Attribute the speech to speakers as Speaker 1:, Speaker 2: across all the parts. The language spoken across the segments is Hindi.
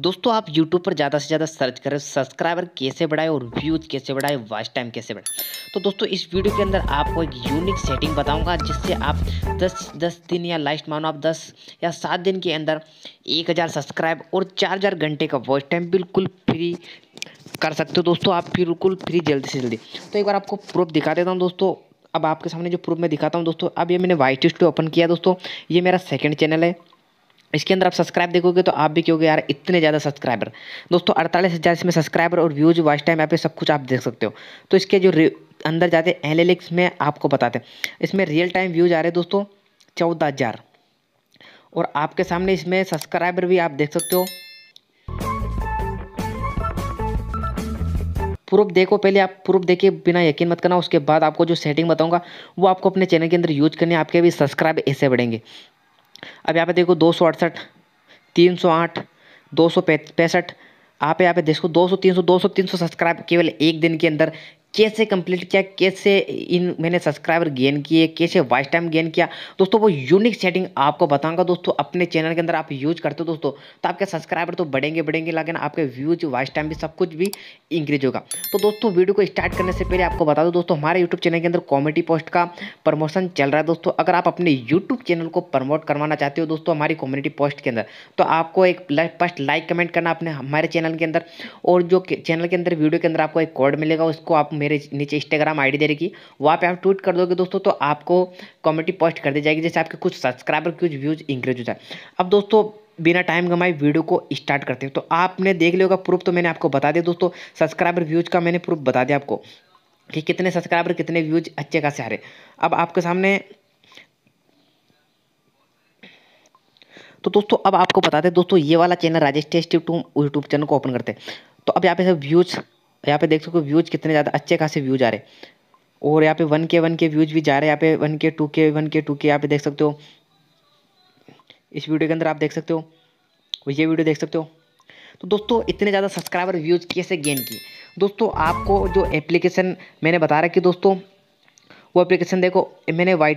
Speaker 1: दोस्तों आप यूट्यूब पर ज़्यादा से ज़्यादा सर्च करें सब्सक्राइबर कैसे बढ़ाए और व्यूज़ कैसे बढ़ाए वॉच टाइम कैसे बढ़ाए तो दोस्तों इस वीडियो के अंदर आपको एक यूनिक सेटिंग बताऊंगा जिससे आप 10 10 दिन या लास्ट मानो आप 10 या 7 दिन के अंदर 1000 सब्सक्राइब और 4000 घंटे का वॉच टाइम बिल्कुल फ्री कर सकते हो दोस्तों आप बिल्कुल फ्री जल्दी से जल्दी तो एक बार आपको प्रूफ दिखा देता हूँ दोस्तों अब आपके सामने जो प्रूफ मैं दिखाता हूँ दोस्तों अब ये मैंने वाइट ओपन किया दोस्तों ये मेरा सेकेंड चैनल है इसके अंदर आप सब्सक्राइब देखोगे तो आप भी क्योंकि यार इतने ज़्यादा सब्सक्राइबर दोस्तों अड़तालीस हज़ार इसमें सब्सक्राइबर और व्यूज वाच टाइम यहाँ पे सब कुछ आप देख सकते हो तो इसके जो अंदर जाते हैं एल में आपको बताते हैं इसमें रियल टाइम व्यूज आ रहे हैं दोस्तों चौदह हज़ार और आपके सामने इसमें सब्सक्राइबर भी आप देख सकते हो प्रूफ देखो पहले आप प्रूफ देखे बिना यकीन मत करना उसके बाद आपको जो सेटिंग बताऊंगा वो आपको अपने चैनल के अंदर यूज करने आपके भी सब्सक्राइब ऐसे बढ़ेंगे अब यहाँ पे देखो दो सौ अड़सठ तीन सौ आठ दो सौ पैंसठ आप यहाँ पे देखो दो सौ तीन सौ दो सौ तीन सौ सब्सक्राइब केवल एक दिन के अंदर कैसे कंप्लीट किया कैसे इन मैंने सब्सक्राइबर गेन किए कैसे वाइस टाइम गेन किया दोस्तों वो यूनिक सेटिंग आपको बताऊंगा दोस्तों अपने चैनल के अंदर आप यूज करते हो दोस्तों तो आपके सब्सक्राइबर तो बढ़ेंगे बढ़ेंगे लेकिन आपके व्यूज वाइस टाइम भी सब कुछ भी इंक्रीज होगा तो दोस्तों वीडियो को स्टार्ट करने से पहले आपको बता दो दोस्तों हमारे यूट्यूब चैनल के अंदर कॉमेडी पोस्ट का प्रमोशन चल रहा है दोस्तों अगर आप अपने यूट्यूब चैनल को प्रमोट करवाना चाहते हो दोस्तों हमारी कॉमेडी पोस्ट के अंदर तो आपको एक फर्स्ट लाइक कमेंट करना अपने हमारे चैनल के अंदर और जो चैनल के अंदर वीडियो के अंदर आपको एक कोड मिलेगा उसको आप मेरे नीचे इंस्टाग्राम आईडी दे रखी वहाँ पे आप ट्वीट कर दोगे दोस्तों तो आपको कॉमेडी पोस्ट कर दी जाएगी जैसे आपके कुछ सब्सक्राइबर कुछ व्यूज़ इंक्रीज हो जाए अब दोस्तों बिना टाइम गमाए वीडियो को स्टार्ट करते हैं तो आपने देख लिया होगा प्रूफ तो मैंने आपको बता दिया दोस्तों सब्सक्राइबर व्यूज़ का मैंने प्रूफ बता दिया आपको कि कितने सब्सक्राइबर कितने व्यूज अच्छे खासे आ रहे अब आपके सामने तो दोस्तों अब आपको बताते हैं दोस्तों ये वाला channel Rajesh test YouTube YouTube channel को ओपन करते हैं तो अब यहाँ पे सब व्यूज़ यहाँ पे देख सको व्यूज़ कितने ज़्यादा अच्छे खासे व्यूज आ रहे और यहाँ पे वन के वन के व्यूज भी जा रहे हैं यहाँ पे वन के टू के वन के टू के यहाँ पे देख सकते हो इस वीडियो के अंदर आप देख सकते हो और ये वीडियो देख सकते हो तो दोस्तों इतने ज़्यादा सब्सक्राइबर व्यूज़ कैसे गेन किए दोस्तों आपको जो एप्लीकेशन मैंने बता रहा कि दोस्तों वो एप्लीकेशन देखो मैंने वाई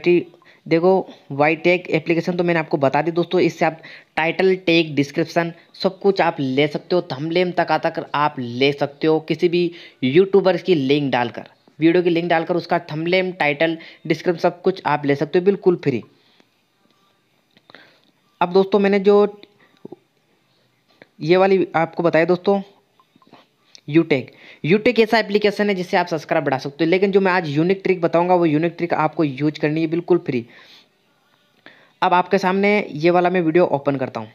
Speaker 1: देखो वाई टेक एप्लीकेशन तो मैंने आपको बता दी दोस्तों इससे आप टाइटल टेक डिस्क्रिप्शन सब कुछ आप ले सकते हो थमलेम तक आता कर आप ले सकते हो किसी भी यूट्यूबर की लिंक डालकर वीडियो की लिंक डालकर उसका थमलेम टाइटल डिस्क्रिप्शन सब कुछ आप ले सकते हो बिल्कुल फ्री अब दोस्तों मैंने जो ये वाली आपको बताया दोस्तों यूटेक यूटेक ऐसा एप्लीकेशन है जिससे आप सब्सक्राइब बढ़ा सकते हो लेकिन जो मैं आज यूनिक ट्रिक बताऊंगा वो यूनिक ट्रिक आपको यूज करनी है बिल्कुल फ्री अब आपके सामने ये वाला मैं वीडियो ओपन करता हूँ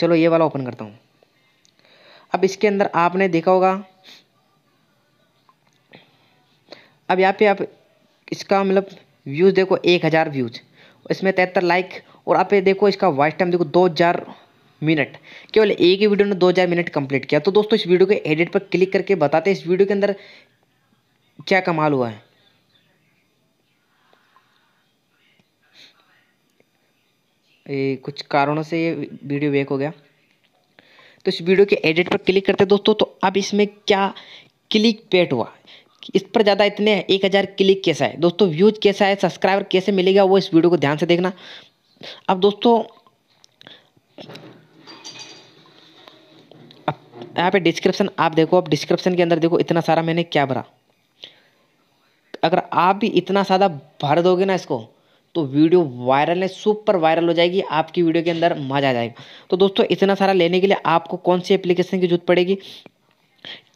Speaker 1: चलो ये वाला ओपन करता हूँ अब इसके अंदर आपने देखा होगा अब यहाँ पे आप इसका मतलब व्यूज़ देखो एक हज़ार व्यूज़ इसमें तिहत्तर लाइक और आप ये देखो इसका वाइस टाइम देखो दो हज़ार मिनट केवल एक ही वीडियो ने दो हज़ार मिनट कंप्लीट किया तो दोस्तों इस वीडियो के एडिट पर क्लिक करके बताते हैं इस वीडियो के अंदर क्या कमाल हुआ है ए, कुछ कारणों से ये वीडियो वेक हो गया तो इस वीडियो के एडिट पर क्लिक करते दोस्तों तो अब इसमें क्या क्लिक पेट हुआ इस पर ज़्यादा इतने एक हज़ार क्लिक कैसा है दोस्तों व्यूज कैसा है सब्सक्राइबर कैसे मिलेगा वो इस वीडियो को ध्यान से देखना अब दोस्तों यहाँ पे डिस्क्रिप्शन आप देखो आप डिस्क्रिप्शन के अंदर देखो इतना सारा मैंने क्या भरा अगर आप भी इतना सादा भर दोगे ना इसको तो वीडियो वायरल है सुपर वायरल हो जाएगी आपकी वीडियो के अंदर मजा आ जाएगा तो दोस्तों इतना सारा लेने के लिए आपको कौन सी एप्लीकेशन की जरूरत पड़ेगी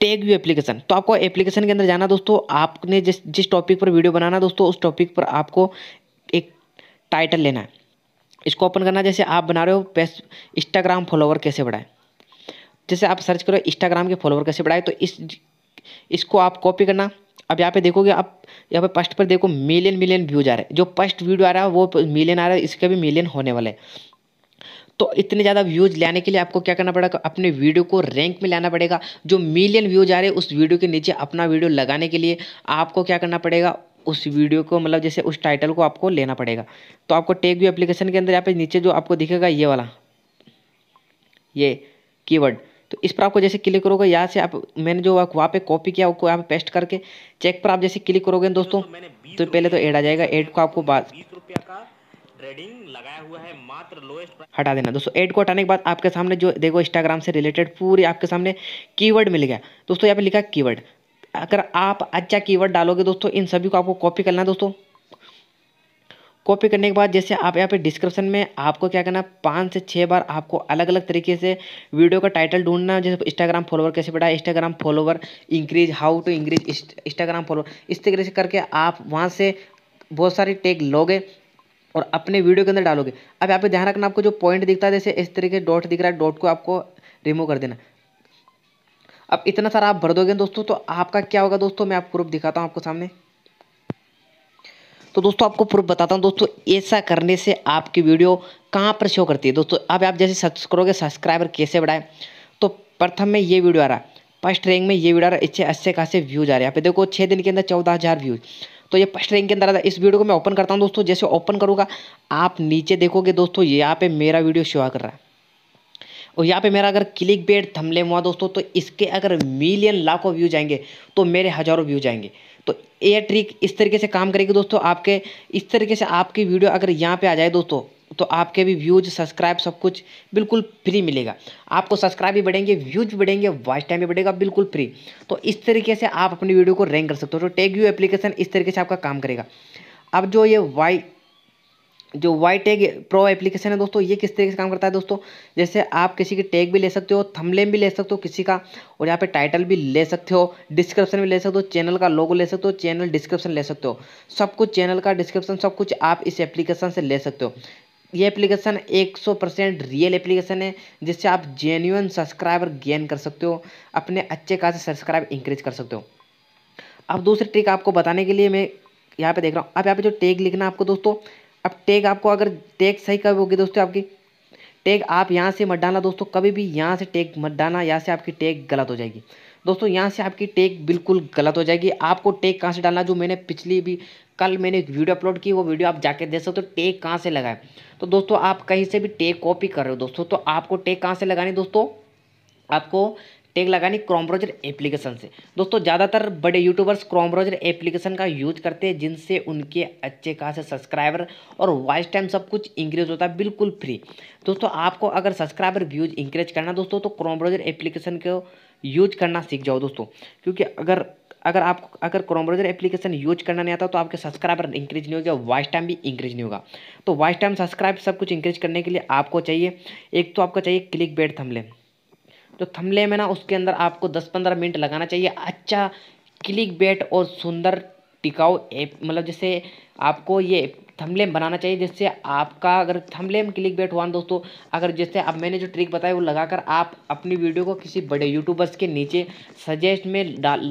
Speaker 1: टेक व्यू एप्लीकेशन तो आपको एप्लीकेशन के अंदर जाना दोस्तों आपने जिस जिस टॉपिक पर वीडियो बनाना दोस्तों उस टॉपिक पर आपको एक टाइटल लेना है इसको ओपन करना जैसे आप बना रहे हो इंस्टाग्राम फॉलोवर कैसे बढ़ाएं जैसे आप सर्च करो इंस्टाग्राम के फॉलोवर कैसे बढ़ाए तो इस इसको आप कॉपी करना अब यहाँ पे देखोगे आप यहाँ पे फर्स्ट पर देखो मिलियन मिलियन व्यूज आ रहे हैं जो फर्स्ट वीडियो आ रहा है वो मिलियन आ रहा है इसके भी मिलियन होने वाले तो इतने ज़्यादा व्यूज़ लाने के लिए आपको क्या करना पड़ेगा अपने वीडियो को रैंक में लाना पड़ेगा जो मिलियन व्यूज आ रहे हैं उस वीडियो के नीचे अपना वीडियो लगाने के लिए आपको क्या करना पड़ेगा उस वीडियो को मतलब जैसे उस टाइटल को आपको लेना पड़ेगा तो आपको टेक व्यू एप्लीकेशन के अंदर यहाँ पे नीचे जो आपको दिखेगा ये वाला ये कीवर्ड तो इस पर आपको जैसे क्लिक करोगे यहाँ से आप मैंने जो वहाँ पे कॉपी किया उसको यहाँ पे पेस्ट करके चेक पर आप जैसे क्लिक करोगे दोस्तों तो पहले तो ऐड आ जाएगा ऐड को आपको बाद ट्रेडिंग लगाया हुआ है मात्र लोएस्ट हटा देना दोस्तों एड को हटाने के बाद आपके सामने जो देखो इंस्टाग्राम से रिलेटेड पूरी आपके सामने कीवर्ड मिल गया दोस्तों यहाँ पे लिखा कीवर्ड अगर आप अच्छा कीवर्ड डालोगे दोस्तों इन सभी को आपको कॉपी करना है दोस्तों कॉपी करने के बाद जैसे आप यहाँ पे डिस्क्रिप्शन में आपको क्या करना पाँच से छः बार आपको अलग अलग तरीके से वीडियो का टाइटल ढूंढना जैसे इंस्टाग्राम फॉलोवर कैसे बढ़ाए Instagram follower increase how to increase Instagram follower इस तरीके से करके आप वहाँ से बहुत सारी टेक लोगे और अपने वीडियो के अंदर डालोगे अब यहाँ पे ध्यान रखना आपको जो पॉइंट दिखता है जैसे इस तरीके डॉट दिख रहा है डॉट को आपको रिमूव कर देना अब इतना सारा आप भर दोगे दोस्तों तो आपका क्या होगा दोस्तों मैं आपको रूप दिखाता हूँ आपको सामने तो दोस्तों आपको प्रूफ बताता हूँ दोस्तों ऐसा करने से आपकी वीडियो कहाँ पर शो करती है दोस्तों अब आप जैसे सर्च करोगे सब्सक्राइबर कैसे बढ़ाएं तो प्रथम में ये वीडियो आ रहा है फर्स्ट रैंक में ये वीडियो आ रहा है इससे अच्छे खासे व्यूज आ रहे हैं यहाँ पे देखो छः दिन के अंदर चौदह हज़ार व्यूज तो ये फर्स्ट रैंक के अंदर आता है इस वीडियो को मैं ओपन करता हूँ दोस्तों जैसे ओपन करूँगा आप नीचे देखोगे दोस्तों यहाँ पे मेरा वीडियो शो कर रहा है और यहाँ पे मेरा अगर क्लिक बेट थमले हुआ दोस्तों तो इसके अगर मिलियन लाखों व्यूज जाएंगे तो मेरे हज़ारों व्यूज आएंगे तो ये ट्रिक इस तरीके से काम करेगी दोस्तों आपके इस तरीके से आपकी वीडियो अगर यहाँ पे आ जाए दोस्तों तो आपके भी व्यूज सब्सक्राइब सब कुछ बिल्कुल फ्री मिलेगा आपको सब्सक्राइब भी बढ़ेंगे व्यूज भी बढ़ेंगे वॉच टाइम भी बढ़ेगा बिल्कुल फ्री तो इस तरीके से आप अपनी वीडियो को रैंक कर सकते हो तो टेक यू एप्लीकेशन इस तरीके से आपका काम करेगा अब जो ये वाई जो वाई टैग प्रो एप्लीकेशन है दोस्तों ये किस तरीके से काम करता है दोस्तों जैसे आप किसी की टैग भी ले सकते हो थंबनेल भी ले सकते हो किसी का और यहाँ पे टाइटल भी ले सकते हो डिस्क्रिप्शन भी ले सकते हो चैनल का लोगो ले सकते हो चैनल डिस्क्रिप्शन ले सकते हो सब कुछ चैनल का डिस्क्रिप्शन सब कुछ आप इस एप्लीकेशन से ले सकते हो ये एप्लीकेशन सौ परसेंट रियल एप्लीकेशन है जिससे आप जेन्यून सब्सक्राइबर गेन कर सकते हो अपने अच्छे खासे सब्सक्राइब इंक्रीज कर सकते हो अब दूसरी ट्रिक आपको बताने के लिए मैं यहाँ पे देख रहा हूँ अब यहाँ पे जो टैग लिखना आपको दोस्तों अब टेग आपको अगर टेग सही कब होगी दोस्तों आपकी टेग आप यहाँ से मत डालना दोस्तों कभी भी यहाँ से टेग मत डालना यहाँ से आपकी टेग गलत हो जाएगी दोस्तों यहाँ से आपकी टेक बिल्कुल गलत हो जाएगी आपको टेक कहाँ से डालना जो मैंने पिछली भी कल मैंने एक वीडियो अपलोड की वो वीडियो आप जाके देख सकते हो टेक कहाँ से लगाए तो दोस्तों आप कहीं से भी टेक कॉपी कर रहे हो दोस्तों तो आपको टेक कहाँ से लगानी दोस्तों आपको टेक लगानी क्रोम ब्राउजर एप्लीकेशन से दोस्तों ज़्यादातर बड़े यूट्यूबर्स क्रोम ब्राउजर एप्लीकेशन का यूज करते हैं जिनसे उनके अच्छे खासे सब्सक्राइबर और वॉइस टाइम सब कुछ इंक्रीज होता है बिल्कुल फ्री दोस्तों आपको अगर सब्सक्राइबर व्यूज इंक्रीज करना दोस्तों तो क्रोम ब्राउजर एप्लीकेशन को यूज करना सीख जाओ दोस्तों क्योंकि अगर अगर आपको अगर क्रोम ब्राउजर एप्लीकेशन यूज करना नहीं आता तो आपके सब्सक्राइबर इंक्रीज नहीं होगा वॉइस टाइम भी इंक्रीज नहीं होगा तो वॉइस टाइम सब्सक्राइब सब कुछ इंक्रीज करने के लिए आपको चाहिए एक तो आपको चाहिए क्लिक बेड थमले जो तो थमले में ना उसके अंदर आपको दस पंद्रह मिनट लगाना चाहिए अच्छा क्लिक बेट और सुंदर टिकाऊ ऐप मतलब जैसे आपको ये थमलेम बनाना चाहिए जिससे आपका अगर थमलेम क्लिक बैठ हुआ दोस्तों अगर जैसे अब मैंने जो ट्रिक बताया वो लगाकर आप अपनी वीडियो को किसी बड़े यूट्यूबर्स के नीचे सजेस्ट में डाल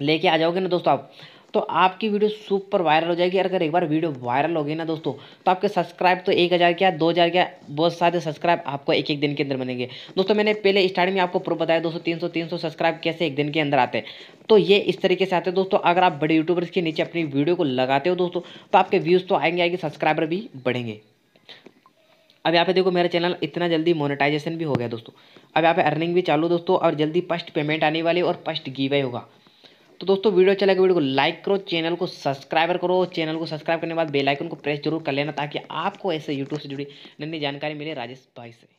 Speaker 1: लेके आ जाओगे ना दोस्तों आप तो आपकी वीडियो सुपर वायरल हो जाएगी अगर एक बार वीडियो वायरल हो गई ना दोस्तों तो आपके सब्सक्राइब तो एक हज़ार क्या दो हज़ार क्या बहुत सारे सब्सक्राइब आपको एक एक दिन के अंदर बनेंगे दोस्तों मैंने पहले स्टार्टिंग में आपको प्रूफ बताया दोस्तों तीन सौ तीन सौ सब्सक्राइब कैसे एक दिन के अंदर आते हैं तो ये इस तरीके से आते हैं दोस्तों अगर आप बड़े यूट्यूबर्स के नीचे अपनी वीडियो को लगाते हो दोस्तों तो आपके व्यूज़ तो आएंगे आएंगे सब्सक्राइबर भी बढ़ेंगे अब यहाँ पे देखो मेरा चैनल इतना जल्दी मोनेटाइजेशन भी हो गया दोस्तों अब यहाँ पे अर्निंग भी चालू दोस्तों और जल्दी फर्स्ट पेमेंट आने वाली और फर्स्ट गीवे होगा तो दोस्तों वीडियो अच्छा लगे तो वीडियो को लाइक करो चैनल को सब्सक्राइब करो चैनल को सब्सक्राइब करने के बाद बेलाइकन को प्रेस जरूर कर लेना ताकि आपको ऐसे यूट्यूब से जुड़ी नई जानकारी मिले राजेश भाई से